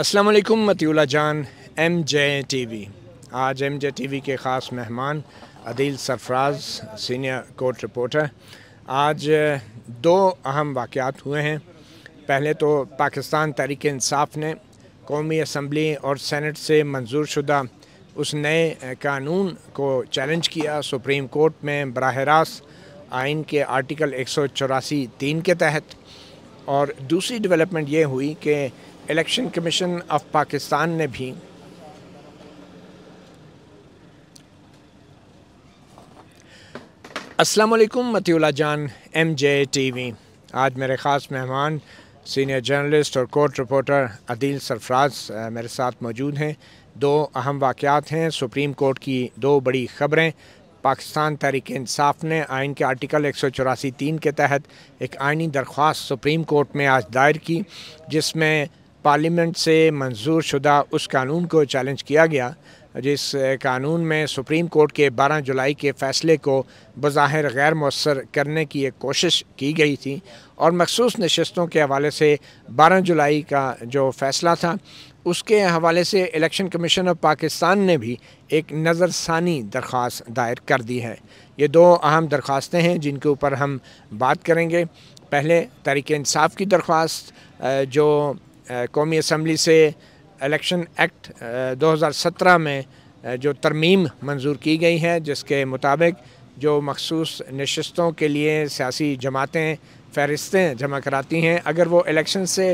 अस्सलाम वालेकुम Matiullah Jan M J T V आज एम जे टी वी के ख़ास मेहमान Adeel Sarfaraz senior court reporter आज दो अहम वाक़ात हुए हैं पहले तो पाकिस्तान तहरीक इंसाफ ने कौमी असम्बली और सेनेट से मंजूर शुदा उस नए कानून को चैलेंज किया सुप्रीम कोर्ट में बराह रास् आइन के आर्टिकल एक सौ चौरासी तीन के तहत और दूसरी डेवलपमेंट ये हुई कि इलेक्शन कमीशन ऑफ पाकिस्तान ने भी अस्सलाम वालेकुम Matiullah Jan M J T V आज मेरे ख़ास मेहमान सीनियर जर्नलिस्ट और कोर्ट रिपोर्टर अदील सरफराज मेरे साथ मौजूद हैं दो अहम वाक़ात हैं सुप्रीम कोर्ट की दो बड़ी ख़बरें पाकिस्तान तहरीक इंसाफ ने आइन के आर्टिकल एक सौ चौरासी तीन के तहत एक आइनी दरख्वास्त सुप्रीम कोर्ट में आज दायर की जिसमें पार्लियामेंट से मंजूर शुदा उस कानून को चैलेंज किया गया जिस कानून में सुप्रीम कोर्ट के 12 जुलाई के फ़ैसले को बज़ाहिर गैर मौसर करने की एक कोशिश की गई थी और मखसूस नशस्तों के हवाले से 12 जुलाई का जो फ़ैसला था उसके हवाले से इलेक्शन कमीशन ऑफ पाकिस्तान ने भी एक नज़रसानी दरख्वास्त दायर कर दी है ये दो अहम दरख्वास्तें हैं जिनके ऊपर हम बात करेंगे पहले तरीकानसाफ़ की दरख्वास्त जो कौमी असम्बली से इलेक्शन एक्ट दो हज़ार सत्रह में जो तरमीम मंजूर की गई है जिसके मुताबिक जो मखसूस नशस्तों के लिए सियासी जमातें फहरिस्तें जमा कराती हैं अगर वो इलेक्शन से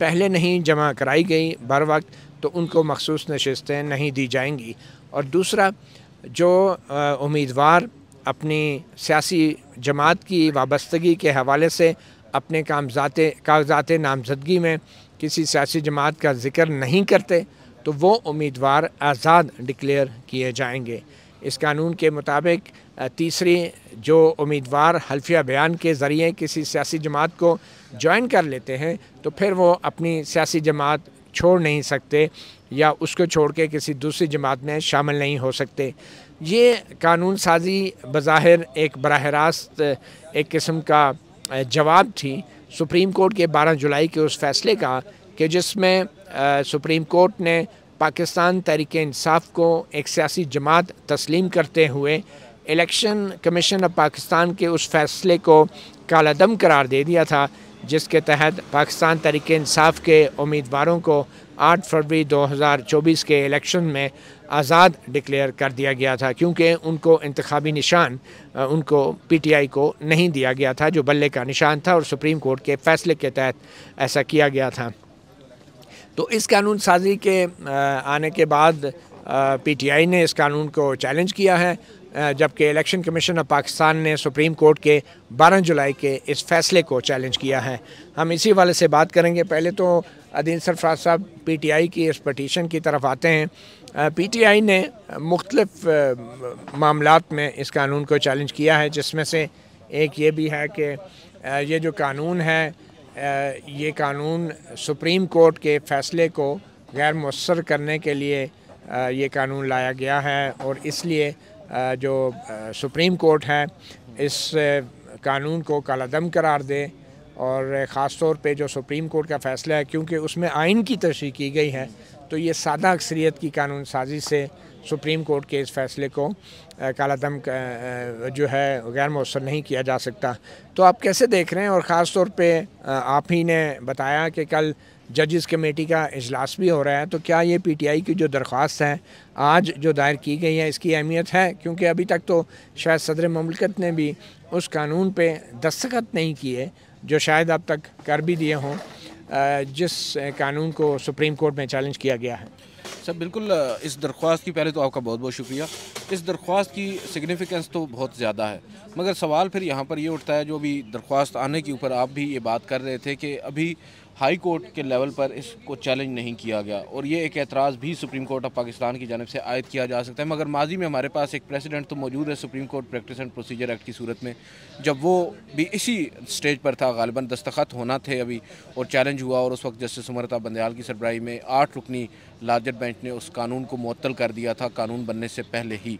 पहले नहीं जमा कराई गई बर वक्त तो उनको मखसूस नशस्तें नहीं दी जाएंगी और दूसरा जो उम्मीदवार अपनी सियासी जमात की वाबस्तगी के हवाले से अपने कामजाते कागजात नामजदगी में किसी सियासी जमात का जिक्र नहीं करते तो वो उम्मीदवार आज़ाद डिक्लेयर किए जाएंगे इस कानून के मुताबिक तीसरी जो उम्मीदवार हल्फिया बयान के ज़रिए किसी सियासी जमात को ज्वाइन कर लेते हैं तो फिर वो अपनी सियासी जमात छोड़ नहीं सकते या उसको छोड़ के किसी दूसरी जमात में शामिल नहीं हो सकते ये कानून साजी बज़ाहिर एक बरह रास्त एक किस्म का जवाब थी सुप्रीम कोर्ट के 12 जुलाई के उस फैसले का कि जिसमें सुप्रीम कोर्ट ने पाकिस्तान तहरीक इंसाफ को एक सियासी जमात तस्लीम करते हुए इलेक्शन कमीशन ऑफ पाकिस्तान के उस फैसले को कालादम करार दे दिया था जिसके तहत पाकिस्तान तरीकानसाफ इंसाफ के उम्मीदवारों को 8 फरवरी 2024 के इलेक्शन में आज़ाद डिक्लेयर कर दिया गया था क्योंकि उनको इंतबी निशान उनको पी टी आई को नहीं दिया गया था जो बल्ले का निशान था और सुप्रीम कोर्ट के फैसले के तहत ऐसा किया गया था तो इस कानून साजी के आने के बाद पी टी आई ने इस कानून को चैलेंज किया है जबकि इलेक्शन कमीशन ऑफ पाकिस्तान ने सुप्रीम कोर्ट के 12 जुलाई के इस फैसले को चैलेंज किया है हम इसी वाले से बात करेंगे पहले तो अदीन सरफराज साहब पी टी आई की इस पटिशन की तरफ आते हैं पी टी आई ने मुख्तलफ़ मामला में इस कानून को चैलेंज किया है जिसमें से एक ये भी है कि ये जो कानून है ये कानून सुप्रीम कोर्ट के फ़ैसले को गैर मौसर करने के लिए ये कानून लाया गया है और इसलिए जो सुप्रीम कोर्ट है इस कानून को कालादम करार दे और ख़ास तौर पे जो सुप्रीम कोर्ट का फ़ैसला है क्योंकि उसमें आइन की तशरी की गई है तो ये सादा अक्सरीत की कानून साजी से सुप्रीम कोर्ट के इस फैसले को कालादम जो है गैर मौसर नहीं किया जा सकता तो आप कैसे देख रहे हैं और ख़ास तौर पे आप ही ने बताया कि कल जजेस कमेटी का इजलास भी हो रहा है तो क्या ये पीटीआई की जो दरख्वास्त है आज जो दायर की गई है इसकी अहमियत है क्योंकि अभी तक तो शायद सदर ममलकत ने भी उस कानून पर दस्तखत नहीं किए जो शायद अब तक कर भी दिए हों जिस कानून को सुप्रीम कोर्ट में चैलेंज किया गया है सर बिल्कुल इस दरख्वास्त की पहले तो आपका बहुत बहुत शुक्रिया इस दरख्वास्त की सिग्निफिकेंस तो बहुत ज़्यादा है मगर सवाल फिर यहाँ पर ये यह उठता है जो अभी दरख्वास्त आने के ऊपर आप भी ये बात कर रहे थे कि अभी हाई कोर्ट के लेवल पर इसको चैलेंज नहीं किया गया और ये एक एतराज़ भी सुप्रीम कोर्ट ऑफ पाकिस्तान की जानब से आयद किया जा सकता है मगर माजी में हमारे पास एक प्रेसिडेंट तो मौजूद है Supreme Court practice and procedure act की सूरत में जब वो भी इसी स्टेज पर था गालिबा दस्तखत होना थे अभी और चैलेंज हुआ और उस वक्त जस्टिस उमरता बंदयाल की सरबराही में आठ रुकनी लार्जर बेंच ने उस कानून को मअतल कर दिया था कानून बनने से पहले ही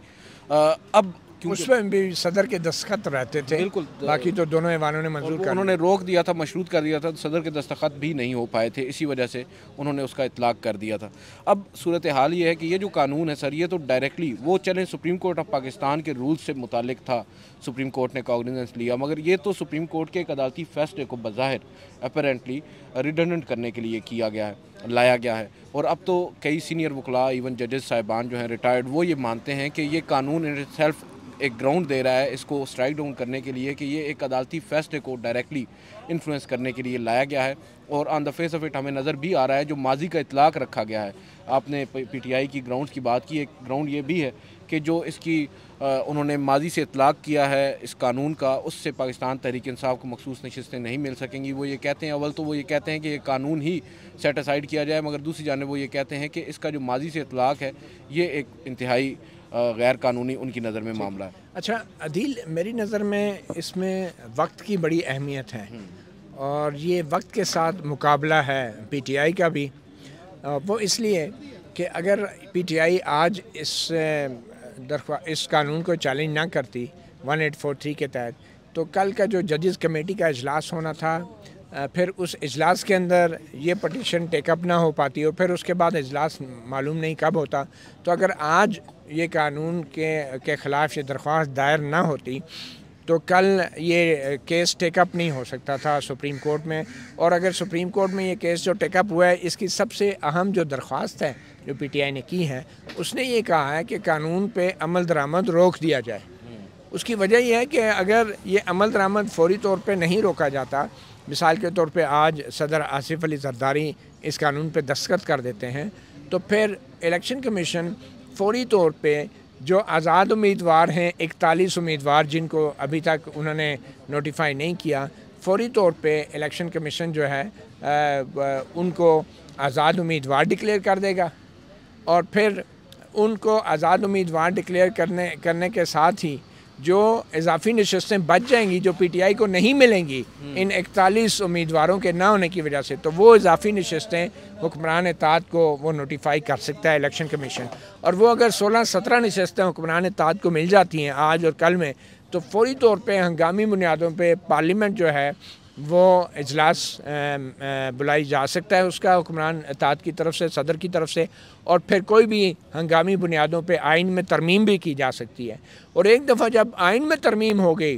आ, अब उसमें भी सदर के दस्तखत रहते थे बिल्कुल तो बाकी तो दोनों ऐवानों ने मंजूर कर उन्होंने रोक दिया था मशरूत कर दिया था तो सदर के दस्तखत भी नहीं हो पाए थे इसी वजह से उन्होंने उसका इतलाक कर दिया था अब सूरत हाल ये है कि ये जो कानून है सर ये तो डायरेक्टली वो चले सुप्रीम कोर्ट ऑफ पाकिस्तान के रूल से मुतल था सुप्रीम कोर्ट ने कॉग्निजेंस लिया मगर ये तो सुप्रीम कोर्ट के एक अदालती फैसले को बज़ाहिर अपेरेंटली रिडंडेंट करने के लिए किया गया है लाया गया है और अब तो कई सीनियर वकला इवन जजेस साहिबान जो हैं रिटायर्ड वो ये मानते हैं कि ये कानून इन सेल्फ एक ग्राउंड दे रहा है इसको स्ट्राइक डाउन करने के लिए कि ये एक अदालती फैसले को डायरेक्टली इन्फ्लुएंस करने के लिए लाया गया है और on the face of it हमें नज़र भी आ रहा है जो माजी का इतलाक रखा गया है आपने पीटीआई की ग्राउंड की बात की एक ग्राउंड ये भी है कि जो इसकी उन्होंने माजी से इतलाक़ किया है इस कानून का उससे पाकिस्तान तहरीक इंसाफ को मखसूस नशस्तें नहीं मिल सकेंगी वो ये कहते हैं अवल तो वो ये कहते हैं कि ये कानून ही सेटिसाइड किया जाए मगर दूसरी जानब वो ये कहते हैं कि इसका जो माजी से इतलाक़ है ये एक इंतहाई गैर कानूनी उनकी नज़र में मामला है अच्छा अदील मेरी नज़र में इसमें वक्त की बड़ी अहमियत है हम्म। और ये वक्त के साथ मुकाबला है पीटीआई का भी वो इसलिए कि अगर पीटीआई आज इस दरख्वा इस कानून को चैलेंज ना करती 1843 के तहत तो कल का जो जजेस कमेटी का अजलास होना था फिर उस इजलास के अंदर ये पटिशन टेकअप ना हो पाती और फिर उसके बाद इजलास मालूम नहीं कब होता तो अगर आज ये कानून के के ख़िलाफ़ ये दरख्वास्त दायर ना होती तो कल ये केस टेकअप नहीं हो सकता था सुप्रीम कोर्ट में और अगर सुप्रीम कोर्ट में ये केस जो टेकअप हुआ है इसकी सबसे अहम जो दरख्वास्त है जो पीटीआई ने की है उसने ये कहा है कि कानून पे अमल दरामद रोक दिया जाए उसकी वजह यह है कि अगर ये अमल दरामद फौरी तौर पर नहीं रोका जाता मिसाल के तौर पे आज सदर आसिफ अली जरदारी इस कानून पे दस्तखत कर देते हैं तो फिर इलेक्शन कमीशन फौरी तौर पे जो आज़ाद उम्मीदवार हैं इकतालीस उम्मीदवार जिनको अभी तक उन्होंने नोटिफाई नहीं किया फौरी तौर पे इलेक्शन कमीशन जो है आ, उनको आज़ाद उम्मीदवार डिक्लेयर कर देगा और फिर उनको आज़ाद उम्मीदवार डिक्लेयर करने करने के साथ ही जो इजाफी नशस्तें बच जाएंगी जो पीटीआई को नहीं मिलेंगी हम्म। इन इकतालीस उम्मीदवारों के ना होने की वजह से तो वो इजाफी नशस्तें हुक्मरान इतात को वो नोटिफाई कर सकता है इलेक्शन कमीशन और वो अगर सोलह सत्रह नशस्तें हुक्मरान इतात को मिल जाती हैं आज और कल में तो फौरी तौर पर हंगामी बुनियादों पर पार्लियामेंट जो है वो अजलास बुलाई जा सकता है उसका हुक्मरान अतात की तरफ से सदर की तरफ से और फिर कोई भी हंगामी बुनियादों पर आइन में तरमीम भी की जा सकती है और एक दफ़ा जब आइन में तरमीम हो गई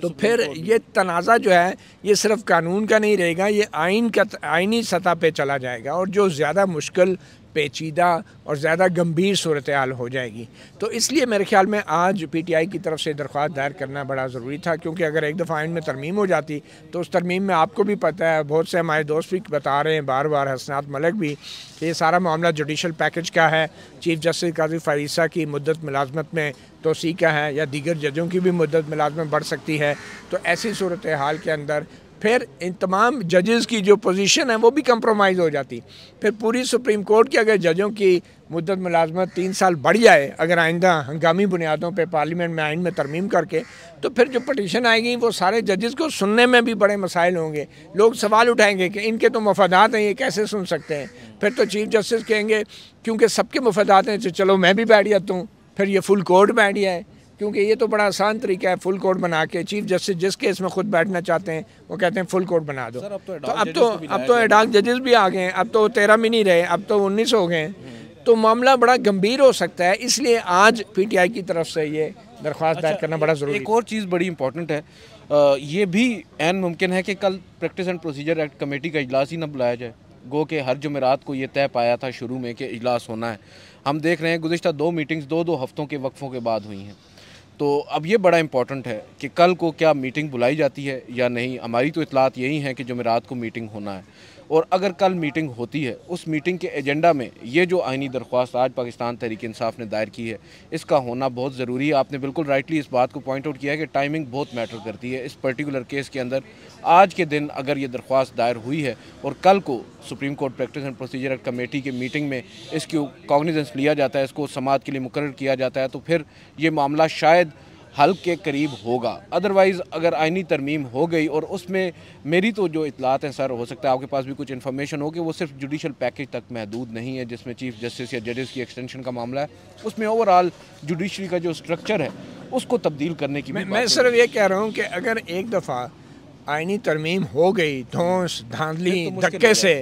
तो फिर ये तनाज़ा जो है ये सिर्फ कानून का नहीं रहेगा ये आइन का आइनी सतह पे चला जाएगा और जो ज़्यादा मुश्किल पेचीदा और ज़्यादा गंभीर सूरत हाल हो जाएगी तो इसलिए मेरे ख्याल में आज पी टी आई की तरफ से दरख्वास्त दायर करना बड़ा ज़रूरी था क्योंकि अगर एक दफ़ा आइन में तरमीम हो जाती तो उस तरमीम में आपको भी पता है बहुत से हमारे दोस्त भी बता रहे हैं बार बार हसनात मलिक भी कि ये सारा मामला जुडिशल पैकेज का है चीफ जस्टिस काजी फरीसा की मदत मुलाजमत में तोसी का है या दीगर जजों की भी मदत मुलाजमत बढ़ सकती है तो ऐसी सूरत हाल के अंदर फिर इन तमाम जजेस की जो पोजीशन है वो भी कंप्रोमाइज़ हो जाती फिर पूरी सुप्रीम कोर्ट की अगर जजों की मुद्दत मुलाजमत तीन साल बढ़ जाए अगर आइंदा हंगामी बुनियादों पर पार्लियामेंट में आइन में तरमीम करके तो फिर जो पटिशन आएगी वो सारे जजेस को सुनने में भी बड़े मसाइल होंगे लोग सवाल उठाएंगे कि इनके तो मफादात हैं ये कैसे सुन सकते हैं फिर तो चीफ जस्टिस कहेंगे क्योंकि सबके मफादात हैं तो चलो मैं भी बैठ जाता हूँ फिर ये फुल कोर्ट बैठ जाए क्योंकि ये तो बड़ा आसान तरीका है फुल कोर्ट बना के चीफ जस्टिस जिस केस में खुद बैठना चाहते हैं वो कहते हैं फुल कोर्ट बना दो अब तो, तो अब तो अब तो एडाक जजेस भी आ गए अब तो तेरह में नहीं रहे अब तो उन्नीस हो गए तो मामला बड़ा गंभीर हो सकता है इसलिए आज पीटीआई की तरफ से ये दरख्वास्त दायर अच्छा, करना बड़ा जरूरी एक और चीज़ बड़ी इंपॉर्टेंट है ये भी एन मुमकिन है कि कल practice and procedure act committee का इजलास ही ना बुलाया जाए गो के हर जमेरात को ये तय पाया था शुरू में कि इजलास होना है हम देख रहे हैं गुजशत दो मीटिंग्स दो दो हफ्तों के वक्फ़ों के बाद हुई हैं तो अब ये बड़ा इम्पॉर्टेंट है कि कल को क्या मीटिंग बुलाई जाती है या नहीं हमारी तो इतलात यही है कि जमेरात को मीटिंग होना है और अगर कल मीटिंग होती है उस मीटिंग के एजेंडा में ये जो आइनी दरख्वास्त आज पाकिस्तान तहरीक इंसाफ ने दायर की है इसका होना बहुत ज़रूरी है आपने बिल्कुल राइटली इस बात को पॉइंट आउट किया है कि टाइमिंग बहुत मैटर करती है इस पर्टिकुलर केस के अंदर आज के दिन अगर ये दरख्वास्त दायर हुई है और कल को Supreme Court practice and procedure act committee की मीटिंग में इसकी कॉग्निजेंस लिया जाता है इसको समाज के लिए मुकर किया जाता है तो फिर ये मामला शायद हल के करीब होगा अदरवाइज़ अगर आइनी तरमीम हो गई और उसमें मेरी तो जो इतलात हैं सर हो सकता है आपके पास भी कुछ इन्फॉर्मेशन हो कि वो सिर्फ जुडिशल पैकेज तक महदूद नहीं है जिसमें चीफ जस्टिस या जजेस की एक्सटेंशन का मामला है उसमें ओवरऑल जुडिशरी का जो स्ट्रक्चर है उसको तब्दील करने की मैं, मैं सिर्फ ये कह रहा हूँ कि अगर एक दफ़ा आइनी तरमीम हो गई धोस धांधली तो धक्के से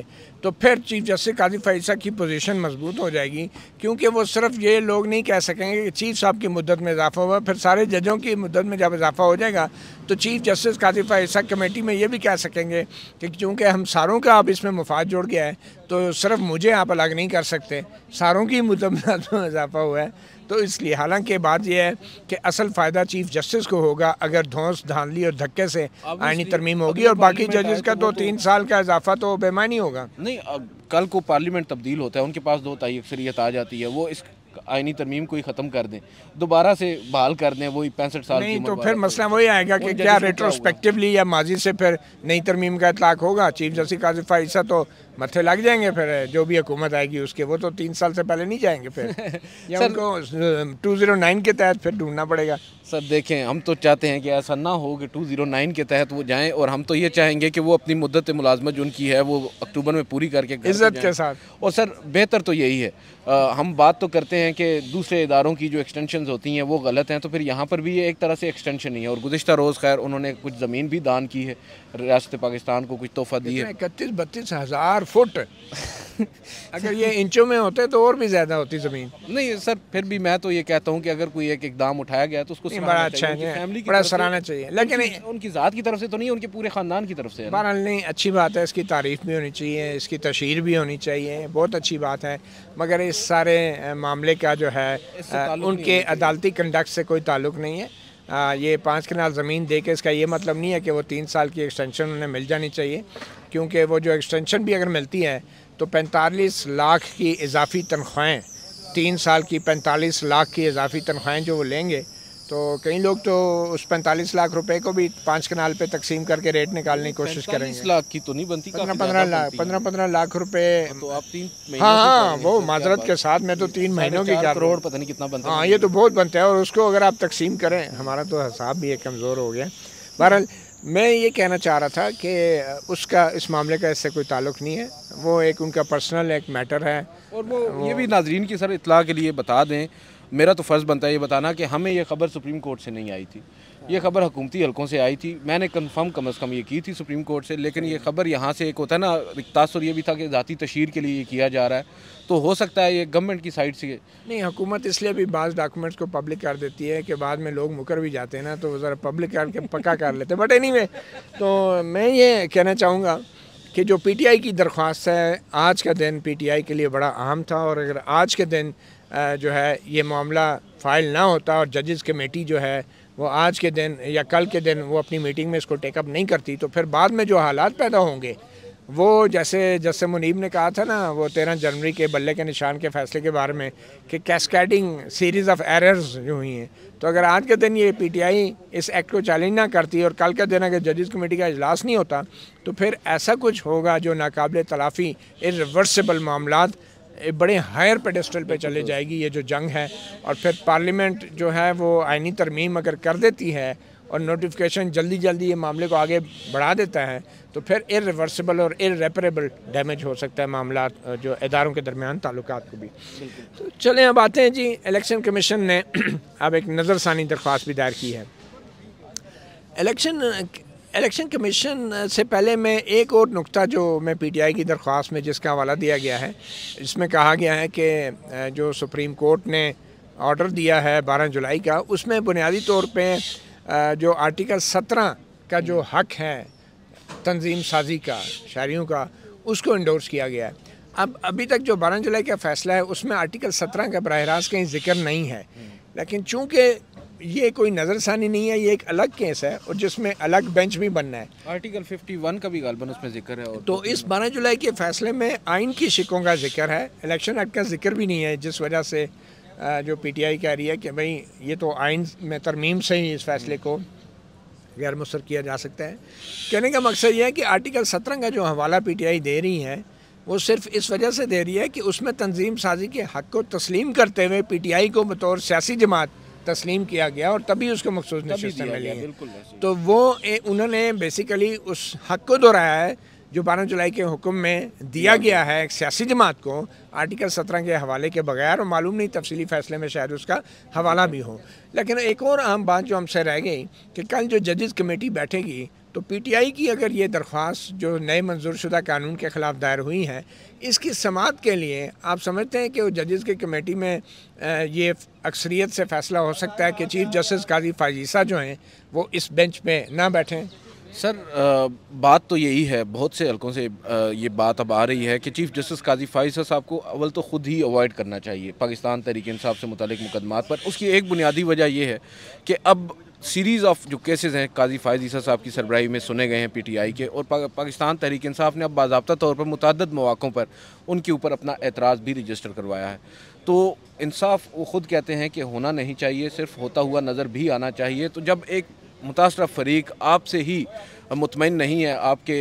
तो फिर चीफ जस्टिस काजी फैसा की पोजीशन मजबूत हो जाएगी क्योंकि वो सिर्फ ये लोग नहीं कह सकेंगे कि चीफ साहब की मुद्दत में इजाफा हुआ फिर सारे जजों की मुद्दत में जब इजाफा हो जाएगा तो चीफ जस्टिस काजी फैसा कमेटी में ये भी कह सकेंगे कि चूँकि हम सारों का अब इसमें मुफाद जोड़ गया है तो सिर्फ मुझे आप अलग नहीं कर सकते सारों की मुद्दत में तो इजाफा हुआ है तो इसलिए हालांकि बात यह है कि असल फ़ायदा चीफ जस्टिस को होगा अगर धौस धानली और धक्के से आइनी तरमीम होगी और बाकी जजेस का तो, तो, तो तीन साल का इजाफा तो बेमानी होगा नहीं कल को पार्लियामेंट तब्दील होता है उनके पास दो ताई अक्सरियत आ जाती है वो इस आइनी तरमीम को ही ख़त्म कर दें दोबारा से बहाल कर दें वही पैंसठ साल नहीं तो फिर मसला वही आएगा कि क्या रेट्रोस्पेक्टिवली या माजी से फिर नई तरमीम का इतलाक होगा चीफ जस्टिस काजिफ़ा ईसा तो मत्थे लग जाएंगे फिर जो भी हुकूमत आएगी उसके वो तो तीन साल से पहले नहीं जाएंगे फिर या सर, उनको टू जीरो नाइन के तहत फिर ढूंढना पड़ेगा सर देखें हम तो चाहते हैं कि ऐसा ना हो कि टू जीरो नाइन के तहत वो जाएं और हम तो ये चाहेंगे कि वो अपनी मुद्दत मुलाजमत जो उनकी है वो अक्टूबर में पूरी करके इज्जत के साथ और सर बेहतर तो यही है आ, हम बात तो करते हैं कि दूसरे इदारों की जो एक्सटेंशन होती हैं वो गलत हैं तो फिर यहाँ पर भी ये एक तरह से एक्सटेंशन ही है और गुजशत रोज़ खैर उन्होंने कुछ ज़मीन भी दान की है रियासत पाकिस्तान को कुछ तोहफा दी है इकतीस बत्तीस हज़ार फुट अगर ये इंचों में होते तो और भी ज़्यादा होती ज़मीन नहीं सर फिर भी मैं तो ये कहता हूँ कि अगर कोई एक इकदाम उठाया गया तो उसको बड़ा अच्छा है फैमिली बड़ा सराहना चाहिए लेकिन उनकी ज़ात की तरफ से तो नहीं उनके पूरे ख़ानदान की तरफ से बहरहाल नहीं अच्छी बात है इसकी तारीफ़ भी होनी चाहिए इसकी तशहर भी होनी चाहिए बहुत अच्छी बात है मगर इस सारे मामले का जो है उनके अदालती कंडक्ट से कोई ताल्लुक नहीं है आ, ये पाँच किनार ज़मीन दे के इसका ये मतलब नहीं है कि वो तीन साल की एक्सटेंशन उन्हें मिल जानी चाहिए क्योंकि वो जो एक्सटेंशन भी अगर मिलती है तो पैंतालीस लाख की इजाफी तनख्वाहें तीन साल की पैंतालीस लाख की इजाफी तनख्वाहें जो वो लेंगे तो कई लोग तो उस पैंतालीस लाख रुपए को भी पाँच कनाल पे तकसीम करके रेट निकालने की कोशिश करेंगे लाख की तो नहीं बनती पंद्रह पंद्रह लाख पंद्रह पंद्रह लाख रुपए हाँ, तो आप तीन हाँ हाँ वो तो माजरत के साथ मैं तो तीन महीनों की करोड़ पता नहीं कितना बनता हाँ ये तो बहुत बनता है और उसको अगर आप तकसीम करें हमारा तो हिसाब भी कमज़ोर हो गया बहरहाल मैं ये कहना चाह रहा था कि उसका इस मामले का इससे कोई ताल्लुक नहीं है वो एक उनका पर्सनल एक मैटर है और वो ये भी नाजरीन की सर इतला के लिए बता दें मेरा तो फ़र्ज़ बनता है ये बताना कि हमें यह खबर सुप्रीम कोर्ट से नहीं आई थी ये खबर हुकूमती हलकों से आई थी मैंने कंफर्म कम अज़ कम ये की थी सुप्रीम कोर्ट से लेकिन ये खबर यहाँ से एक होता है ना तासर ये भी था कि ज़ाती तशहर के लिए ये किया जा रहा है तो हो सकता है ये गवर्नमेंट की साइड से नहीं हुकूमत इसलिए भी बाज़ डॉक्यूमेंट्स को पब्लिक कर देती है कि बाद में लोग मुकर भी जाते हैं ना तो ज़रा पब्लिक करके पक्का कर लेते बट एनी तो मैं ये कहना चाहूँगा कि जो पी की दरख्वास्त है आज का दिन पी के लिए बड़ा अहम था और अगर आज के दिन जो है ये मामला फाइल ना होता और जजेस कमेटी जो है वो आज के दिन या कल के दिन वो अपनी मीटिंग में इसको टेकअप नहीं करती तो फिर बाद में जो हालात पैदा होंगे वो जैसे जस्से मुनीब ने कहा था ना वो तेरह जनवरी के बल्ले के निशान के फैसले के बारे में कि कैस्केडिंग सीरीज़ ऑफ एरर्स जो हुई हैं तो अगर आज के दिन ये पीटीआई इस एक्ट को चैलेंज ना करती और कल के दिन अगर जजेस कमेटी का इजलास नहीं होता तो फिर ऐसा कुछ होगा जो नाकबले तलाफ़ी इरिवर्सिबल मामला बड़े हायर पेडेस्टल पे चले जाएगी ये जो जंग है और फिर पार्लियामेंट जो है वो आइनी तरमीम अगर कर देती है और नोटिफिकेशन जल्दी जल्दी ये मामले को आगे बढ़ा देता है तो फिर इरिवर्सिबल और इरेपरेबल डैमेज हो सकता है मामला जो इदारों के दरमियान ताल्लुक को भी तो चलें अब आते हैं जी इलेक्शन कमीशन ने अब एक नज़रसानी दरख्वास्त भी दायर की है इलेक्शन इलेक्शन कमीशन से पहले मैं एक और नुक्ता जो मैं पीटीआई की दरख्वास्त में जिसका हवाला दिया गया है इसमें कहा गया है कि जो सुप्रीम कोर्ट ने ऑर्डर दिया है 12 जुलाई का उसमें बुनियादी तौर पे जो आर्टिकल 17 का जो हक है तंजीम साजी का शायरियों का उसको इंडोर्स किया गया है अब अभी तक जो बारह जुलाई का फैसला है उसमें आर्टिकल सत्रह का बरह कहीं जिक्र नहीं है लेकिन चूँकि ये कोई नज़रसानी नहीं है ये एक अलग केस है और जिसमें अलग बेंच भी बनना है आर्टिकल 51 का भी गालबन उसमें जिक्र है और तो इस बारह जुलाई के फैसले में आइन की शिकों का जिक्र है इलेक्शन एक्ट का जिक्र भी नहीं है जिस वजह से जो पीटीआई कह रही है कि भाई ये तो आइन में तरमीम से ही इस फैसले को गैर मुसर किया जा सकता है कहने का मकसद यह है कि आर्टिकल सत्रह का जो हवाला आई दे रही है वो सिर्फ इस वजह से दे रही है कि उसमें तंजीम साजी के हक को तस्लीम करते हुए पीटीआई को बतौर सियासी जमात तस्लीम किया गया और तभी उसको मखसूस नशस्तें मिली तो वो ए, उन्होंने बेसिकली उस हक को दोहराया है जो बारह जुलाई के हुक्म में दिया गया है एक सियासी जमात को आर्टिकल सत्रह के हवाले के बगैर और मालूम नहीं तफसीली फैसले में शायद उसका हवाला भी हो लेकिन एक और अहम बात जो हमसे रह गई कि कल जो जजेस कमेटी बैठेगी तो पीटीआई की अगर ये दरख्वास्त जो नए मंजूर शुदा कानून के ख़िलाफ़ दायर हुई हैं इसकी समात के लिए आप समझते हैं कि जजेस की कमेटी में ये अक्सरियत से फ़ैसला हो सकता है कि चीफ जस्टिस काजी फाजीसा जो हैं वो इस बेंच में ना बैठें सर बात तो यही है बहुत से हल्कों से ये बात अब आ रही है कि चीफ जस्टिस काजी फाइसा साहब को अवल तो ख़ुद ही अवॉइड करना चाहिए पाकिस्तान तरीके इंसाफ से मुतलिक मुकदमात पर उसकी एक बुनियादी वजह यह है कि अब सीरीज़ ऑफ जो केसेस हैं काजी फायद साहब की सरबराही में सुने गए हैं पीटीआई के और पा, पाकिस्तान तहरीक इंसाफ ने अब बाबा तौर पर मुतद मौक़ों पर उनके ऊपर अपना एतराज़ भी रजिस्टर करवाया है तो इंसाफ वो ख़ुद कहते हैं कि होना नहीं चाहिए सिर्फ होता हुआ नज़र भी आना चाहिए तो जब एक मुतासर फरीक आपसे ही मुतमिन नहीं है आपके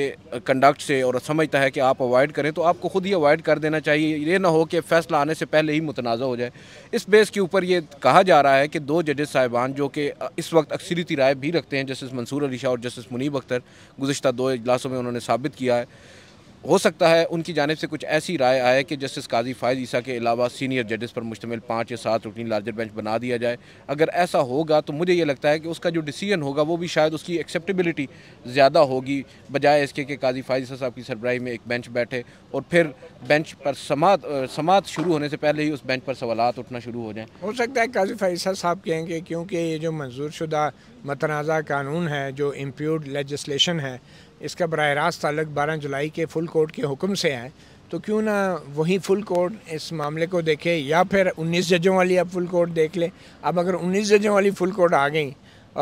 कंडक्ट से और समझता है कि आप अवॉइड करें तो आपको ख़ुद ही अवॉइड कर देना चाहिए ये ना हो कि फैसला आने से पहले ही मुतनाज़ हो जाए इस बेस के ऊपर ये कहा जा रहा है कि दो जजेस साहिबान जो कि इस वक्त अक्सरीती राय भी रखते हैं जस्टिस मंसूर अली शाह और जस्टिस मुनीब अख्तर गुज्तर दो अजलासों में उन्होंने साबित किया है हो सकता है उनकी जानब से कुछ ऐसी राय आए कि जस्टिस काजी फ़ायद ईसा के अलावा सीनियर जजेस पर मुश्तमिल पाँच या सात रुकनी लार्जर बेंच बना दिया जाए अगर ऐसा होगा तो मुझे ये लगता है कि उसका जो डिसीजन होगा वो भी शायद उसकी एक्सेप्टेबिलिटी ज़्यादा होगी बजाय इसके कि काजी फ़ायद ईसा साहब की सरबराही में एक बेंच बैठे और फिर बेंच पर समात समात शुरू होने से पहले ही उस बेंच पर सवाल उठना शुरू हो जाए हो सकता है काजी फ़ायद ईसा साहब कहेंगे क्योंकि ये जो मंजूर शुदा मतनाज़ा कानून है जो इम्प्यूड लेजिस्लेशन है इसका बरह रास्त तलक बारह जुलाई के फुल कोर्ट के हुक्म से है तो क्यों ना वही फुल कोर्ट इस मामले को देखे या फिर 19 जजों वाली अब फुल कोर्ट देख ले अब अगर 19 जजों वाली फुल कोर्ट आ गई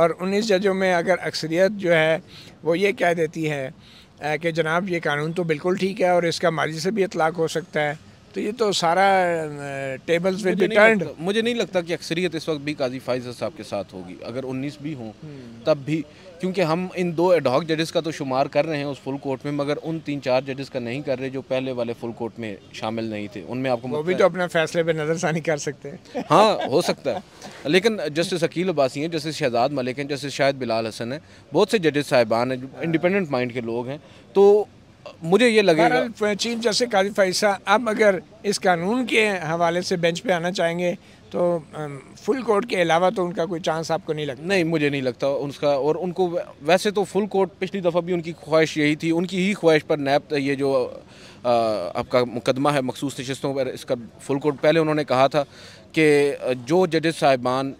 और 19 जजों में अगर अक्सरियत जो है वो ये कह देती है कि जनाब ये कानून तो बिल्कुल ठीक है और इसका माजी से भी इतलाक़ हो सकता है तो ये तो सारा टेबल्स विल बी टर्न्ड मुझे नहीं लगता कि अक्सरियत इस वक्त भी काजी फाइजर साहब के साथ होगी अगर 19 भी हों हम्म। तब भी क्योंकि हम इन दो एडॉक जजेस का तो शुमार कर रहे हैं उस फुल कोर्ट में मगर उन तीन चार जजेस का नहीं कर रहे जो पहले वाले फुल कोर्ट में शामिल नहीं थे उनमें आपको वो भी तो अपने फैसले पे नज़रसानी कर सकते हैं हाँ हो सकता है लेकिन जस्टिस अकील अब्बासी हैं जस्टिस शहजाद मलिक हैं जस्टिस शाहिद बिलाल हसन हैं बहुत से जजेस साहिबान हैं इंडिपेंडेंट माइंड हाँ। के लोग हैं तो मुझे ये लगेगा चीफ जस्टिस काजी फैसा अब अगर इस कानून के हवाले से बेंच पे आना चाहेंगे तो फुल कोर्ट के अलावा तो उनका कोई चांस आपको नहीं लगता नहीं मुझे नहीं लगता उनका और उनको वैसे तो फुल कोर्ट पिछली दफ़ा भी उनकी ख्वाहिश यही थी उनकी ही ख्वाहिश पर नैब ये जो आपका मुकदमा है मखसूस नशस्तों पर इसका फुल कोर्ट पहले उन्होंने कहा था कि जो जजेस साहिबान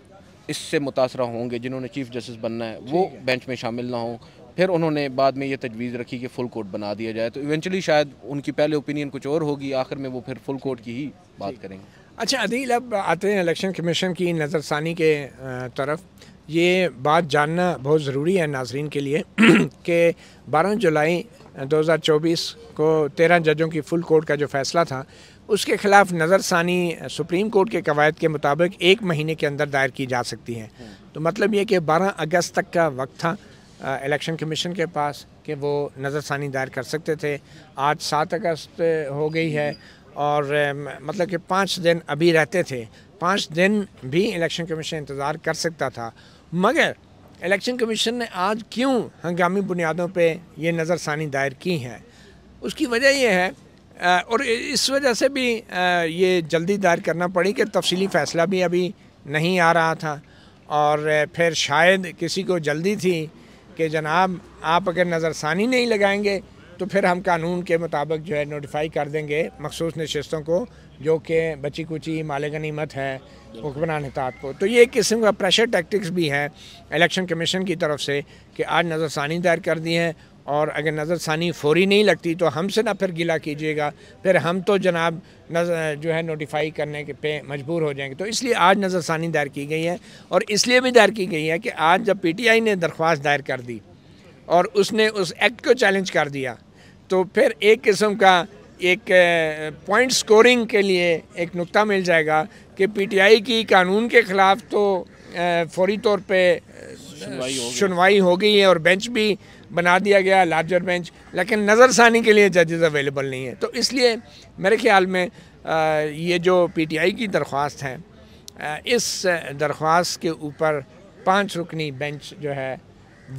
इससे मुतासर होंगे जिन्होंने चीफ जस्टिस बनना है वो बेंच में शामिल ना हों फिर उन्होंने बाद में ये तजवीज़ रखी कि फ़ुल कोर्ट बना दिया जाए तो इवेंचुअली शायद उनकी पहले ओपिनियन कुछ और होगी आखिर में वो फिर फुल कोर्ट की ही बात करेंगे अच्छा अदील अब आते हैं इलेक्शन कमीशन की नज़रसानी के तरफ ये बात जानना बहुत ज़रूरी है नाजरीन के लिए कि 12 जुलाई 2024 को 13 जजों की फुल कोर्ट का जो फैसला था उसके खिलाफ नज़रसानी सुप्रीम कोर्ट के कवायद के मुताबिक एक महीने के अंदर दायर की जा सकती है तो मतलब ये कि 12 अगस्त तक का वक्त था इलेक्शन कमीशन के पास कि वो नज़रसानी दायर कर सकते थे आज सात अगस्त हो गई है और मतलब कि पाँच दिन अभी रहते थे पाँच दिन भी इलेक्शन कमीशन इंतज़ार कर सकता था मगर इलेक्शन कमीशन ने आज क्यों हंगामी बुनियादों पे ये नज़रसानी दायर की है उसकी वजह यह है और इस वजह से भी ये जल्दी दायर करना पड़ी कि तफसीली फ़ैसला भी अभी नहीं आ रहा था और फिर शायद किसी को जल्दी थी कि जनाब आप अगर नज़रसानी नहीं लगाएंगे तो फिर हम कानून के मुताबिक जो है नोटिफाई कर देंगे मखसूस नशस्तों को जो कि बची कुची माले मत है हुक्मरान हितात को तो ये एक किस्म का प्रेशर टैक्टिक्स भी है इलेक्शन कमीशन की तरफ से कि आज नज़रसानी दायर कर दी है और अगर नज़रसानी फौरी नहीं लगती तो हमसे ना फिर गिला कीजिएगा फिर हम तो जनाब नजर जो है नोटिफाई करने के पे मजबूर हो जाएंगे तो इसलिए आज नज़रसानी दायर की गई है और इसलिए भी दायर की गई है कि आज जब पीटीआई ने दरख्वास्त दायर कर दी और उसने उस एक्ट को चैलेंज कर दिया तो फिर एक किस्म का एक पॉइंट स्कोरिंग के लिए एक नुक्ता मिल जाएगा कि पीटीआई की कानून के ख़िलाफ़ तो फौरी तौर पे सुनवाई हो गई है और बेंच भी बना दिया गया लार्जर बेंच लेकिन नज़रसानी के लिए जजेज़ अवेलेबल नहीं है तो इसलिए मेरे ख्याल में ये जो पीटीआई की दरख्वास्त है इस दरख्वास्त के ऊपर पाँच रुकनी बेंच जो है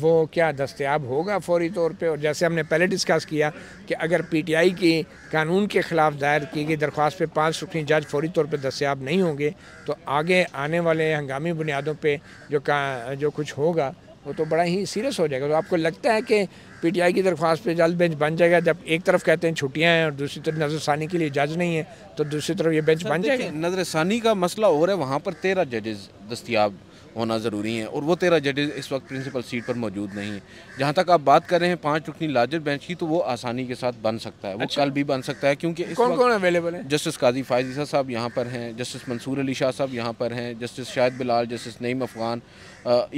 वो क्या दस्तियाब होगा फौरी तौर पे और जैसे हमने पहले डिस्कस किया कि अगर पीटीआई की कानून के ख़िलाफ़ दायर की गई दरख्वास्त पे पांच रुकनी जज फौरी तौर पे दस्तियाब नहीं होंगे तो आगे आने वाले हंगामी बुनियादों पे जो का जो कुछ होगा वो तो बड़ा ही सीरियस हो जाएगा तो आपको लगता है कि पीटीआई की दरख्वास्त पे जल्द बेंच बन जाएगा जब एक तरफ कहते हैं छुट्टियां हैं और दूसरी तरफ नज़रसानी के लिए जज नहीं है तो दूसरी तरफ ये बेंच बन जाएगा नज़रसानी का मसला हो रहा है वहाँ पर तेरह जजेस दस्तियाब होना ज़रूरी है और वो तेरह जजेज इस वक्त प्रिंसिपल सीट पर मौजूद नहीं है जहाँ तक आप बात कर रहे हैं पाँच रुकनी लार्जर बेंच की तो वो आसानी के साथ बन सकता है वो अच्छा। कल भी बन सकता है क्योंकि इस कौन कौन अवेलेबल है जस्टिस काजी फायजीसा साहब यहाँ पर हैं जस्टिस मंसूर अली शाह साहब यहाँ पर हैं justice Shahid Bilal justice Naeem Afghan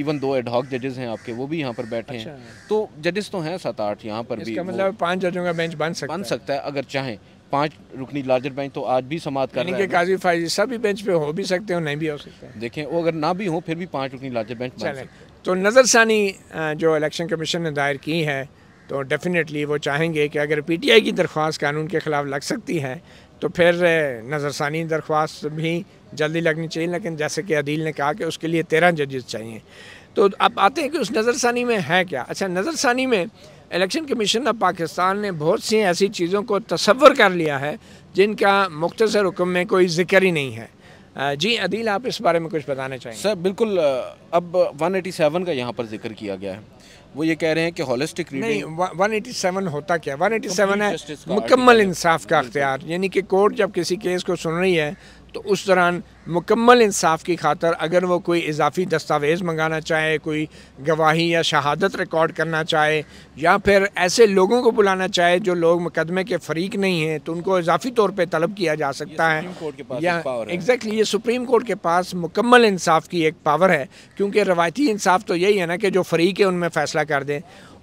even दो एडहॉक जजेज हैं आपके वो भी यहाँ पर बैठे हैं अच्छा। तो जजेस तो हैं सात आठ यहाँ पर भी मतलब पाँच जजों का बेंच बन सकता है अगर चाहें पाँच रुकनी लार्जर बेंच तो आज भी समाप्त कर रहे हैं काजी फाइजी सभी बेंच पे हो भी सकते हो नहीं भी हो सकते देखें वो अगर ना भी हो फिर भी पाँच रुकनी लार्जर बेंच चले तो नज़रसानी जो इलेक्शन कमीशन ने दायर की है तो डेफिनेटली वो चाहेंगे कि अगर पी टी आई की दरख्वास्त कानून के ख़िलाफ़ लग सकती है तो फिर नज़रसानी दरख्वास्त भी जल्दी लगनी चाहिए लेकिन जैसे कि अदील ने कहा कि उसके लिए तेरह जजेस चाहिए तो अब आते हैं कि उस नज़रसानी में है क्या अच्छा नज़रसानी में इलेक्शन कमीशन ऑफ पाकिस्तान ने बहुत सी ऐसी चीज़ों को तस्वर कर लिया है जिनका मुख्तर हुक्म में कोई जिक्र ही नहीं है जी अदील आप इस बारे में कुछ बताना चाहिए सर बिल्कुल अब 187 का यहाँ पर जिक्र किया गया है वो ये कह रहे हैं कि हॉलिस्टिक रीडिंग एटी 187 होता क्या 187 है मुकम्मल इंसाफ का अख्तियार यानी कि कोर्ट जब किसी केस को सुन रही है तो उस दौरान मुकम्मल इंसाफ की खातर अगर वो कोई इजाफी दस्तावेज़ मंगाना चाहे कोई गवाही या शहादत रिकॉर्ड करना चाहे या फिर ऐसे लोगों को बुलाना चाहे जो लोग मुकदमे के फरीक नहीं हैं तो उनको इजाफी तौर पे तलब किया जा सकता है या एग्जैक्टली ये सुप्रीम कोर्ट के पास मुकम्मल इंसाफ की एक पावर है क्योंकि रवायती इंसाफ तो यही है ना कि जो फरीक है उनमें फ़ैसला कर दें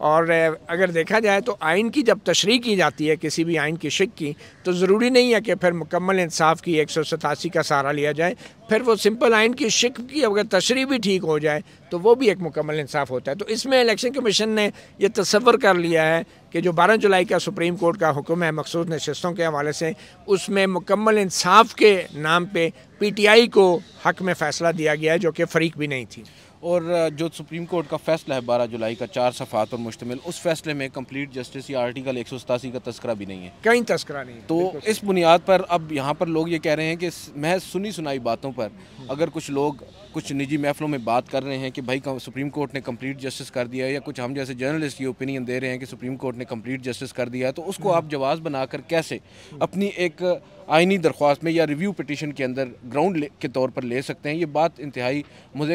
और अगर देखा जाए तो आइन की जब तशरी की जाती है किसी भी आइन की शिक की तो ज़रूरी नहीं है कि फिर मुकम्मल इंसाफ की एक सौ सतासी का सहारा लिया जाए फिर वो सिंपल आइन की शिक की अगर तशरी भी ठीक हो जाए तो वो भी एक मुकम्मल इंसाफ होता है तो इसमें इलेक्शन कमीशन ने यह तस्वर कर लिया है कि जो 12 जुलाई का सुप्रीम कोर्ट का हुक्म है मखसूस नशस्तों के हवाले से उसमें मुकम्मल इंसाफ के नाम पे पीटीआई को हक में फ़ैसला दिया गया है जो कि फरीक भी नहीं थी और जो सुप्रीम कोर्ट का फैसला है बारह जुलाई का चार सफ़ात और मुश्तमिल उस फैसले में कम्प्लीट जस्टिस या आर्टिकल एक सौ सतासी का तस्करा भी नहीं है कहीं तस्करा नहीं तो इस बुनियाद पर अब यहाँ पर लोग ये कह रहे हैं कि मैं सुनी सुनाई बातों पर हम्म। अगर कुछ लोग कुछ निजी महफलों में बात कर रहे हैं कि भाई सुप्रीम कोर्ट ने कंप्लीट जस्टिस कर दिया या कुछ हम जैसे जर्नलिस्ट ये ओपिनियन दे रहे हैं कि सुप्रीम कोर्ट ने कंप्लीट जस्टिस कर दिया तो उसको आप जवाब बनाकर कैसे अपनी एक आइनी दरख्वास्त में या रिव्यू पटिशन के अंदर ग्राउंड के तौर पर ले सकते हैं ये बात इंतहाई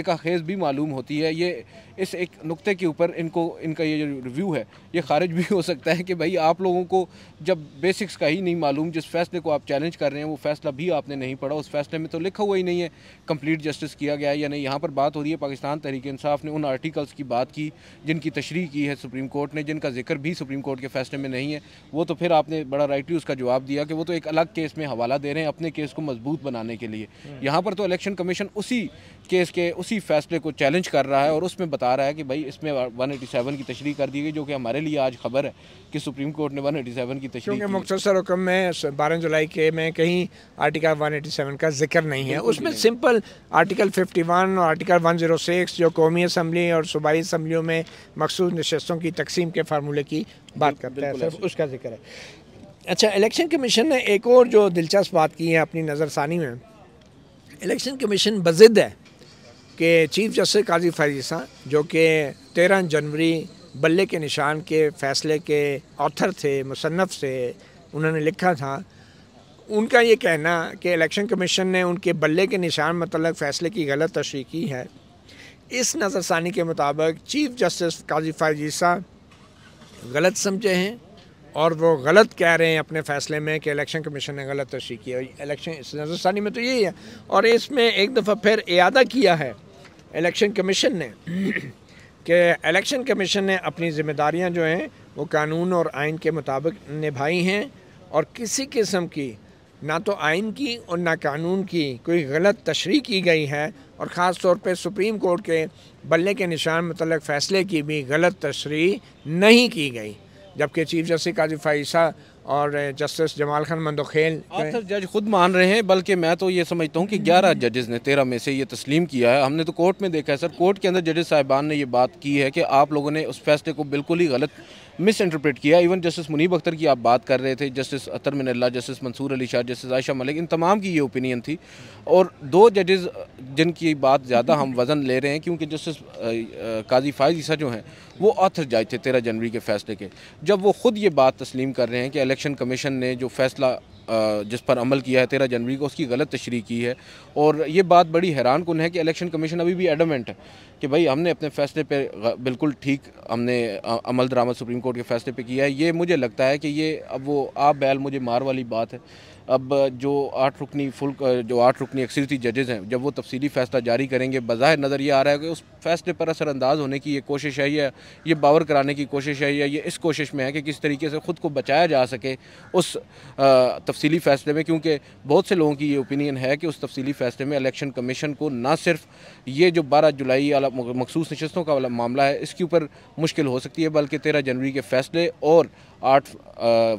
का खेज़ भी मालूम होती है ये इस एक नुक्ते के ऊपर इनको इनका ये जो रिव्यू है ये खारिज भी हो सकता है कि भाई आप लोगों को जब बेसिक्स का ही नहीं मालूम जिस फैसले को आप चैलेंज कर रहे हैं वो फैसला भी आपने नहीं पढ़ा उस फैसले में तो लिखा हुआ ही नहीं है कम्प्लीट जस्टिस किया गया गया है या नहीं यहाँ पर बात हो रही है पाकिस्तान तहरीक इंसाफ ने उन आर्टिकल्स की बात की जिनकी तशरी की है सुप्रीम कोर्ट ने जिनका जिक्र भी सुप्रीम कोर्ट के फैसले में नहीं है वो तो फिर आपने बड़ा राइटली उसका जवाब दिया कि वो तो एक अलग केस में हवाला दे रहे हैं अपने केस को मजबूत बनाने के लिए यहाँ पर तो इलेक्शन कमीशन उसी केस के उसी फैसले को चैलेंज कर रहा है और उसमें बता रहा है कि भाई इसमें 187 की तशरी कर दी गई जो कि हमारे लिए आज खबर है कि सुप्रीम कोर्ट ने 187 की तशरी क्योंकि मुख्तर हुक्म में बारह जुलाई के में कहीं आर्टिकल 187 का जिक्र नहीं है उसमें सिंपल आर्टिकल 51 और आर्टिकल 106 जो कौमी असम्बली और सूबाई असम्बलियों में मखसूस नशस्तों की तकसीम के फार्मूले की बात करते हैं उसका जिक्र है अच्छा इलेक्शन कमीशन ने एक और जो दिलचस्प बात की है अपनी नज़रसानी में इलेक्शन कमीशन बजिद है कि चीफ जस्टिस काजी फैजीसा जो कि तेरह जनवरी बल्ले के निशान के फैसले के ऑथर थे मुसनफ़ से उन्होंने लिखा था उनका ये कहना कि इलेक्शन कमीशन ने उनके बल्ले के निशान मतलब फ़ैसले की गलत तशरी की है इस नज़रसानी के मुताबिक चीफ जस्टिस काजी फैजीसा गलत समझे हैं और वो गलत कह रहे हैं अपने फ़ैसले में कि इलेक्शन कमीशन ने गलत तशरी की है इलेक्शन इस नज़रसानी में तो यही है और इसमें एक दफ़ा फिर अदा किया है इलेक्शन कमीशन ने कि इलेक्शन कमीशन ने अपनी ज़िम्मेदारियां जो हैं वो कानून और आइन के मुताबिक निभाई हैं और किसी किस्म की ना तो आइन की और ना कानून की कोई गलत तशरी की गई है और ख़ास तौर पे सुप्रीम कोर्ट के बल्ले के निशान मतलब फ़ैसले की भी गलत तशरी नहीं की गई जबकि चीफ जस्टिस काजी फ़ाइसा और जस्टिस जमाल खान मंदोखेल सर जज खुद मान रहे हैं बल्कि मैं तो ये समझता हूँ कि ग्यारह जजेस ने तेरह में से ये तस्लीम किया है हमने तो कोर्ट में देखा है सर कोर्ट के अंदर जजेस साहिबान ने ये बात की है कि आप लोगों ने उस फैसले को बिल्कुल ही गलत मिस इंटरप्रेट किया इवन जस्टिस मुनीब अख्तर की आप बात कर रहे थे justice Athar Minallah justice Mansoor Ali Shah justice Ayesha Malik इन तमाम की ये ओपिनियन थी और दो जजेस जिनकी बात ज़्यादा हम वज़न ले रहे हैं क्योंकि जस्टिस काजी फायज ईसा जो हैं वो ऑथर जाए थे तेरह जनवरी के फैसले के जब वो ख़ुद ये बात तस्लीम कर रहे हैं कि इलेक्शन कमीशन ने जो फैसला जिस पर अमल किया है तेरह जनवरी को उसकी गलत तशरी की है और ये बात बड़ी हैरान कन है कि इलेक्शन कमीशन अभी भी एडमेंट है कि भाई हमने अपने फैसले पर बिल्कुल ठीक हमने अमल दरामद सुप्रीम कोर्ट के फैसले पर किया है ये मुझे लगता है कि ये अब वो आप बैल मुझे मार वाली बात है अब जो आठ रुकनी फुल जो आठ रुकनी अक्सरती जजेज़ हैं जब वो तफसीली फ़ैसला जारी करेंगे बाहर नज़र ये आ रहा है कि उस फैसले पर असरानंदाज होने की ये कोशिश है या ये बावर कराने की कोशिश है या ये इस कोशिश में है कि किस तरीके से ख़ुद को बचाया जा सके उस तफसली फ़ैसले में क्योंकि बहुत से लोगों की ये ओपिनियन है कि उस तफसली फ़ैसले में इलेक्शन कमीशन को ना सिर्फ ये जो बारह जुलाई मखसूस नशस्तों का मामला है इसके ऊपर मुश्किल हो सकती है बल्कि तेरह जनवरी के फ़ैसले और आठ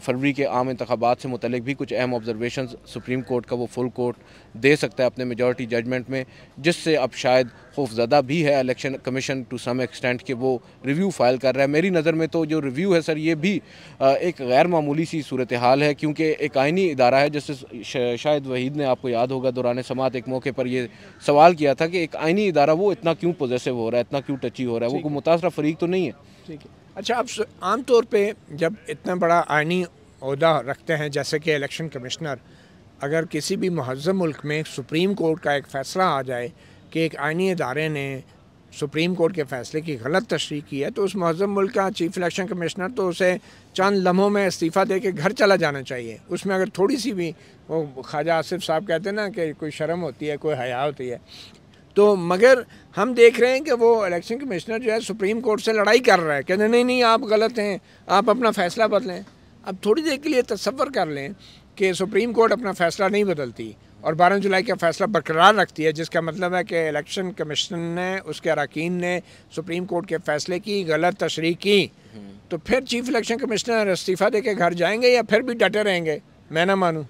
फरवरी के आम इंतबात से मुतलिक भी कुछ अहम ऑब्जर्वेशन सुप्रीम कोर्ट का वो फुल कोर्ट दे सकता है अपने मेजॉरिटी जजमेंट में जिससे अब शायद खौफजदा भी है election commission to some extent कि वो रिव्यू फाइल कर रहा है मेरी नज़र में तो जो रिव्यू है सर ये भी एक गैर मामूली सी सूरत हाल है क्योंकि एक आइनी इदारा है जिससे शायद वहीद ने आपको याद होगा दौरान समात एक मौके पर यह सवाल किया था कि एक आइनी इदारा वो इतना क्यों पोजेसिव हो रहा है इतना क्यों टची हो रहा है वो कोई मुतासर फरीक तो नहीं है ठीक है अच्छा आप आमतौर पे जब इतना बड़ा आइनी अहदा रखते हैं जैसे कि इलेक्शन कमिश्नर अगर किसी भी महजम मुल्क में सुप्रीम कोर्ट का एक फ़ैसला आ जाए कि एक आइनी अदारे ने सुप्रीम कोर्ट के फ़ैसले की गलत तशरी की है तो उस महजम मुल्क का चीफ इलेक्शन कमिश्नर तो उसे चंद लम्हों में इस्तीफ़ा दे के घर चला जाना चाहिए उसमें अगर थोड़ी सी भी वो ख्वाजा आसिफ साहब कहते हैं ना कि कोई शर्म होती है कोई हया होती है तो मगर हम देख रहे हैं कि वो इलेक्शन कमिश्नर जो है सुप्रीम कोर्ट से लड़ाई कर रहा है कहते नहीं नहीं आप गलत हैं आप अपना फ़ैसला बदलें अब थोड़ी देर के लिए तस्वर कर लें कि सुप्रीम कोर्ट अपना फ़ैसला नहीं बदलती और 12 जुलाई का फैसला बरकरार रखती है जिसका मतलब है कि इलेक्शन कमीशन ने उसके अरकान ने सुप्रीम कोर्ट के फैसले की गलत तशरी की हम्म। तो फिर चीफ इलेक्शन कमिश्नर इस्तीफ़ा दे के घर जाएंगे या फिर भी डटे रहेंगे मैं ना मानूँ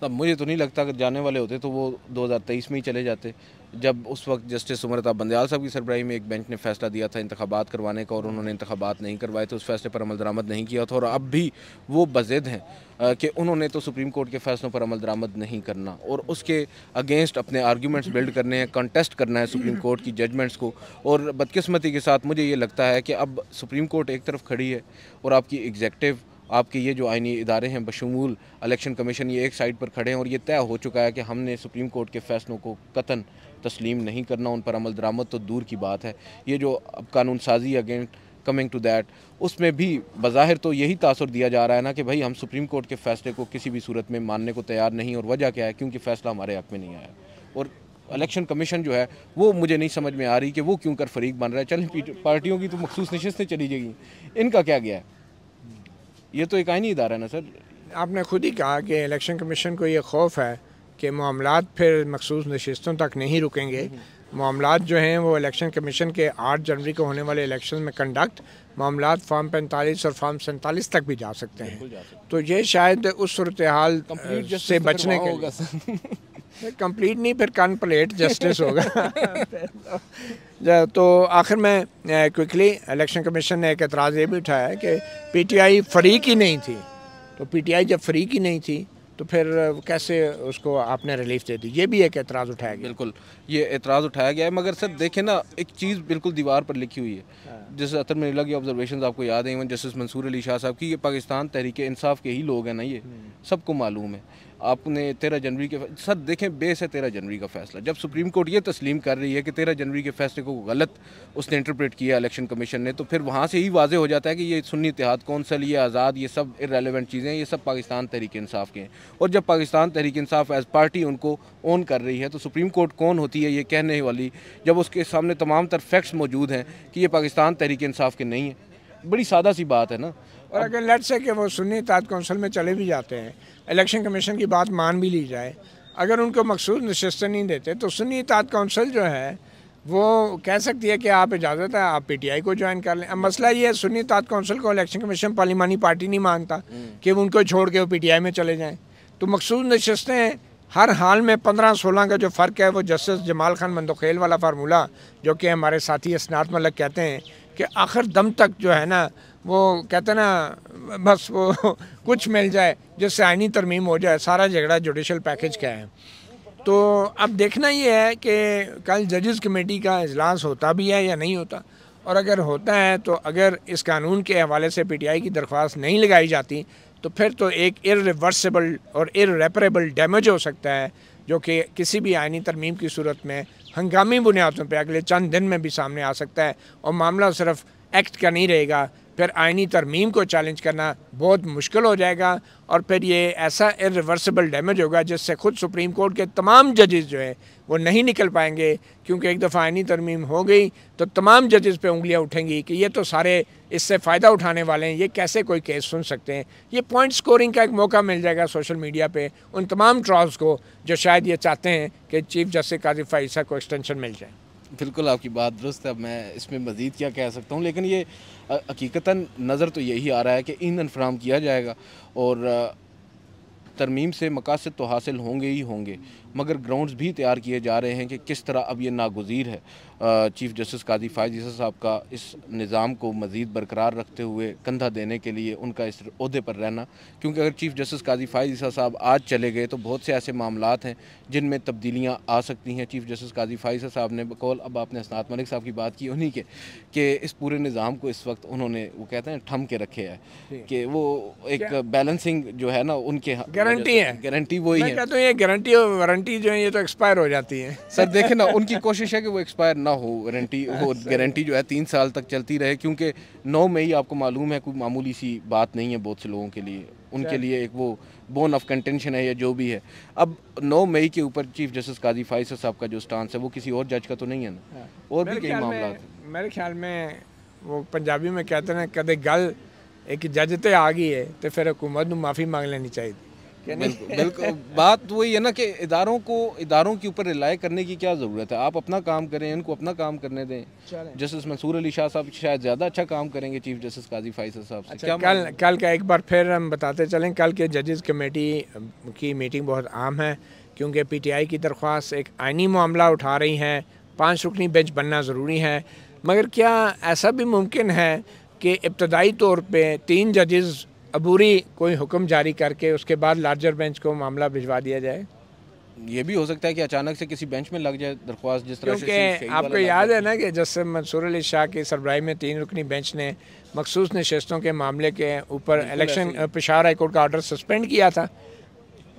तब मुझे तो नहीं लगता अगर जाने वाले होते तो वो 2023 में ही चले जाते जब उस वक्त जस्टिस उमरता बंदयाल साहब की सरबराही में एक बेंच ने फैसला दिया था इंतबात करवाने का और उन्होंने इंतबात नहीं करवाए थे तो उस फैसले पर अमल दरामद नहीं किया था और अब भी वो बजिद हैं कि उन्होंने तो सुप्रीम कोर्ट के फैसलों पर अमल दरामद नहीं करना और उसके अगेंस्ट अपने आर्ग्यूमेंट्स बिल्ड करने हैं कंटेस्ट करना है सुप्रीम कोर्ट की जजमेंट्स को और बदकस्मती के साथ मुझे ये लगता है कि अब सुप्रीम कोर्ट एक तरफ खड़ी है और आपकी एग्जेक्टिव आपके ये जो आइनी इदारे हैं बशमूल इलेक्शन कमीशन ये एक साइड पर खड़े हैं और ये तय हो चुका है कि हमने सुप्रीम कोर्ट के फैसलों को कतन तस्लीम नहीं करना उन पर अमल दरामद तो दूर की बात है ये जो अब कानून साजी अगेंट कमिंग टू दैट उसमें भी बाहिर तो यही तासर दिया जा रहा है ना कि भाई हम सुप्रीम कोर्ट के फैसले को किसी भी सूरत में मानने को तैयार नहीं और वजह क्या है क्योंकि फ़ैसला हमारे हक में नहीं आया और इलेक्शन कमीशन जो है वो मुझे नहीं समझ में आ रही कि वो क्यों कर फरीक बन रहा है चलें पार्टियों की तो मखसूस नशस्तें चली जाएगी इनका क्या गया है ये तो एक आइनी इदारा है ना सर आपने खुद ही कहा कि इलेक्शन कमीशन को ये खौफ है कि मामला फिर मखसूस नशस्तों तक नहीं रुकेंगे मामला जो हैं वो इलेक्शन कमीशन के आठ जनवरी को होने वाले इलेक्शन में कंडक्ट मामला फार्म पैंतालीस और फार्म सैंतालीस तक भी जा सकते हैं तो ये शायद उस सूरत हाल से बचने के होगा कंप्लीट नहीं फिर कन प्लेट जस्टिस होगा तो आखिर में क्विकली इलेक्शन कमीशन ने एक एतराज़ ये भी उठाया कि पीटीआई फ्री की नहीं थी तो पीटीआई जब फ्री की नहीं थी तो फिर कैसे उसको आपने रिलीफ दे दी ये भी एक एतराज़ उठाया गया बिल्कुल ये एतराज़ उठाया गया है मगर सर देखें ना एक चीज़ बिल्कुल दीवार पर लिखी हुई है हाँ। जैसे अतर मरीला की ऑब्जर्वेशन आपको याद है इवन जस्टिस मंसूर अली शाह साहब की ये पाकिस्तान तहरीक इंसाफ के ही लोग हैं ना ये हम्म। सबको मालूम है आपने तेरह जनवरी के सर देखें बेस है तेरह जनवरी का फैसला जब सुप्रीम कोर्ट ये तस्लीम कर रही है कि तेरह जनवरी के फैसले को गलत उसने इंटरप्रेट किया इलेक्शन कमीशन ने तो फिर वहाँ से ही वाजे हो जाता है कि ये सुन्नी इतिहाद सा ये आज़ाद ये सब इरेलीवेंट चीज़ें ये सब पाकिस्तान तहरीक इंसाफ के हैं और जब पाकिस्तान तहरीक इंसाफ एज़ पार्टी उनको ओन कर रही है तो सुप्रीम कोर्ट कौन होती है ये कहने वाली जब उसके सामने तमाम तर फैक्ट्स मौजूद हैं कि ये पाकिस्तान तहरीक इंसाफ के नहीं है बड़ी सादा सी बात है ना और अगर लेट से कि वो सुन्नी ताज कौंसिल में चले भी जाते हैं इलेक्शन कमीशन की बात मान भी ली जाए अगर उनको मखसूस नशस्तें नहीं देते तो सुन्नी ताज कौंसिल जो है वो कह सकती है कि आप इजाज़त है आप पीटीआई को ज्वाइन कर लें अब मसला ये है सुन्नी ताज कौंसिल को इलेक्शन कमीशन पार्लिमानी पार्टी नहीं मानता हम्म। कि उनको छोड़ के वो आई में चले जाएँ तो मखसूस नशस्तें हर हाल में पंद्रह सोलह का जो फ़र्क है वो जस्टिस जमाल खान मंदोखेल वाला फार्मूला जो कि हमारे साथी इसनात मलक कहते हैं कि आखिर दम तक जो है ना वो कहते ना बस वो कुछ मिल जाए जिससे आइनी तरमीम हो जाए सारा झगड़ा जुडिशल पैकेज का है तो अब देखना ये है कि कल जजेस कमेटी का अजलास होता भी है या नहीं होता और अगर होता है तो अगर इस कानून के हवाले से पीटीआई की दरख्वास्त नहीं लगाई जाती तो फिर तो एक इरिवर्सिबल और इरेपरेबल डैमेज हो सकता है जो कि किसी भी आइनी तरमीम की सूरत में हंगामी बुनियादों पर अगले चंद दिन में भी सामने आ सकता है और मामला सिर्फ एक्ट का नहीं रहेगा फिर आइनी तरमीम को चैलेंज करना बहुत मुश्किल हो जाएगा और फिर ये ऐसा इरिवर्सिबल डैमेज होगा जिससे खुद सुप्रीम कोर्ट के तमाम जजेस जो हैं वो नहीं निकल पाएंगे क्योंकि एक दफ़ा आइनी तरमीम हो गई तो तमाम जजेस पे उंगलियां उठेंगी कि ये तो सारे इससे फ़ायदा उठाने वाले हैं ये कैसे कोई केस सुन सकते हैं ये पॉइंट स्कोरिंग का एक मौका मिल जाएगा सोशल मीडिया पर उन तमाम ट्रॉल्स को जो शायद ये चाहते हैं कि चीफ जस्टिस काजिफ़ा ईसा को एक्सटेंशन मिल जाए बिल्कुल आपकी बात दुरुस्त है मैं इसमें मज़ीद क्या कह सकता हूँ लेकिन ये हकीकता नज़र तो यही आ रहा है कि ईंधन फ्राहम किया जाएगा और तरमीम से मकासद तो हासिल होंगे ही होंगे मगर ग्राउंड्स भी तैयार किए जा रहे हैं कि किस तरह अब ये नागजीर है चीफ जस्टिस काजी फायज साहब का इस निज़ाम को मज़ीद बरकरार रखते हुए कंधा देने के लिए उनका इस अहदे पर रहना क्योंकि अगर चीफ जस्टिस काजी फायज साहब आज चले गए तो बहुत से ऐसे मामला हैं जिनमें तब्दीलियाँ आ सकती हैं चीफ जस्टिस काजी फायज साहब ने बकौल अब आपने असनात मलिक साहब की बात की उन्हीं के कि इस पूरे निज़ाम को इस वक्त उन्होंने वो कहते हैं ठम के रखे है कि वो एक बैलेंसिंग जो है ना उनके गारंटी हाँ, है गारंटी वही है तो ये गारंटी और वारंटी वारंटी जो है ये तो एक्सपायर हो जाती है सर देखे ना उनकी कोशिश है कि वो एक्सपायर ना हो वारंटी वो हाँ, गारंटी जो है तीन साल तक चलती रहे क्योंकि नौ मई आपको मालूम है कोई मामूली सी बात नहीं है बहुत से लोगों के लिए उनके लिए एक वो बोन ऑफ कंटेंशन है या जो भी है अब 9 मई के ऊपर चीफ जस्टिस काजी फाइसर साहब का जो स्टांस है वो किसी और जज का तो नहीं है ना हाँ। और भी कई मामला मेरे ख्याल में वो पंजाबी में कहते हैं कदे गल एक जज तो आ गई है तो फिर हुकूमत माफ़ी मांग लेनी चाहिए बिल्कुल बात तो वही है ना कि इदारों को इदारों के ऊपर रिलाय करने की क्या ज़रूरत है आप अपना काम करें इनको अपना काम करने दें जस्टिस मंसूर अली शाह साहब शायद ज़्यादा अच्छा काम करेंगे चीफ जस्टिस काजी फाइसर साहब से अच्छा, कल कल का एक बार फिर हम बताते चलें कल के जजेस कमेटी की मीटिंग बहुत आम है क्योंकि पी टी आई की दरख्वास्त एक आइनी मामला उठा रही हैं पाँच रुकनी बेंच बनना ज़रूरी है मगर क्या ऐसा भी मुमकिन है कि इब्तदाई तौर पर तीन जजेज़ अबूरी कोई हुक्म जारी करके उसके बाद लार्जर बेंच को मामला भिजवा दिया जाए ये भी हो सकता है कि अचानक से किसी बेंच में लग जाए दरख्वास्त जिस तरह से आपको याद है ना कि जैसे मंसूर अली शाह की सरबराही में तीन रुकनी बेंच ने मखसूस नशस्तों के मामले के ऊपर इलेक्शन पेशावर हाईकोर्ट का ऑर्डर सस्पेंड किया था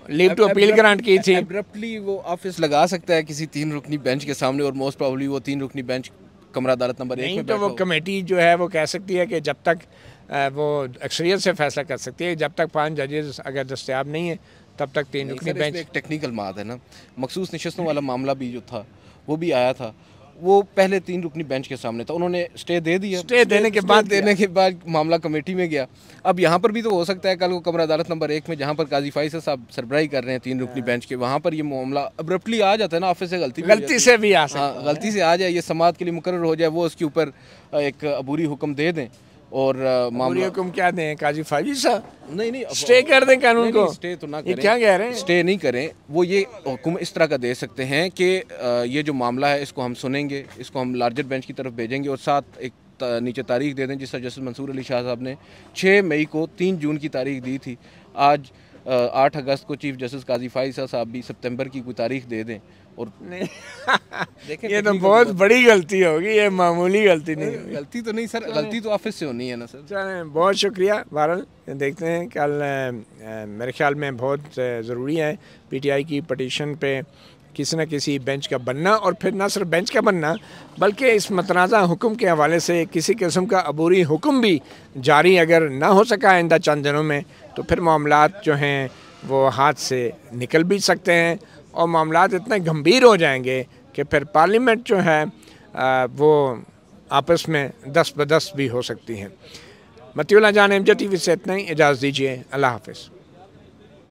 लीव टू अपील ग्रांट की थी अब्रप्टली वो ऑफिस लगा सकता है किसी तीन रुकनी बेंच के सामने और मोस्ट प्रॉब्ली वो तीन रुकनी बेंच कमरा अदालत नंबर एक तो वो कमेटी जो है वो कह सकती है कि जब तक वो अक्सरियत से फैसला कर सकती है जब तक पाँच जजेस अगर दस्तियाब नहीं है तब तक तीन रुकनी बेंच एक टेक्निकल मात है ना मखसूस नशस्तों वाला मामला भी जो था वो भी आया था वो पहले तीन रुकनी बेंच के सामने था उन्होंने स्टे दे दिया स्टे देने के बाद देने के बाद मामला कमेटी में गया अब यहाँ पर भी तो हो सकता है कल को कमरा अदालत नंबर एक में जहाँ पर काजी फाइस साहब सरबराही कर रहे हैं तीन रुकनी बेंच हाँ। के वहाँ पर ये मामला अब्रप्टली आ जाता है ना ऑफिस से गलती गलती से भी आ हाँ गलती से आ जाए ये समाज के लिए मुकर हो जाए वो उसके ऊपर एक अबूरी हुक्म दे दें और मामला को हम क्या दें काजी फाजी साहब नहीं नहीं स्टे कर दें कानून को स्टे तो ना करें क्या कह रहे हैं स्टे नहीं करें वो ये हुक्म इस तरह का दे सकते हैं कि ये जो मामला है इसको हम सुनेंगे इसको हम लार्जर बेंच की तरफ भेजेंगे और साथ एक नीचे तारीख दे दें जिस तरह जस्टिस मंसूर अली शाह साहब ने छः मई को तीन जून की तारीख दी थी आज आठ अगस्त को चीफ जस्टिस काजी फाइज साहब भी सितंबर की कोई तारीख दे दें और देखें ये तो बहुत बड़ी गलती होगी ये मामूली गलती नहीं होगी गलती तो नहीं सर गलती तो ऑफिस से होनी है ना सर चलें बहुत शुक्रिया बहरल देखते हैं कल मेरे ख्याल में बहुत ज़रूरी है पीटीआई की पटिशन पे किसी न किसी बेंच का बनना और फिर ना सिर्फ बेंच का बनना बल्कि इस मतनाज़ा हुक्म के हवाले से किसी किस्म का अबूरी हुक्म भी जारी अगर ना हो सका आइंदा चंद दिनों में तो फिर मामला जो हैं वो हाथ से निकल भी सकते हैं और मामला इतने गंभीर हो जाएंगे कि फिर पार्लियामेंट जो है वो आपस में दस बदस्त भी हो सकती है मतियला जान एम जे टी वी से इतना ही इजाज़त दीजिए अल्लाह हाफिज़